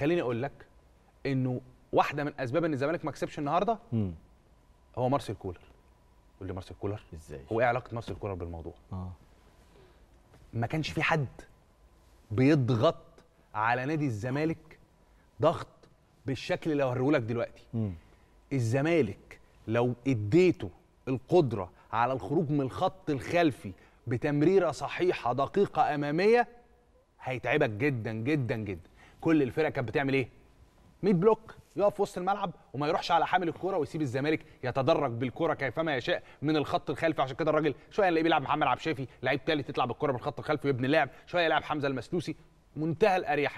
خليني اقول لك انه واحده من اسباب ان الزمالك ما كسبش النهارده مم. هو مارسيل كولر قول لي مارسيل كولر ازاي هو ايه علاقه مارسيل كولر بالموضوع اه ما كانش في حد بيضغط على نادي الزمالك ضغط بالشكل اللي لك دلوقتي مم. الزمالك لو اديته القدره على الخروج من الخط الخلفي بتمريره صحيحه دقيقه اماميه هيتعبك جدا جدا جدا كل الفرق كانت بتعمل ايه 100 بلوك يقف وسط الملعب وما يروحش على حامل الكوره ويسيب الزمالك يتدرج بالكوره كيفما يشاء من الخط الخلفي عشان كده الراجل شويه نلاقيه بيلعب محمد عبد الشافي لعيب ثالث يطلع بالكوره من الخط الخلفي ويبني لعب شويه يلعب حمزه المسلوسي منتهى الاريحيه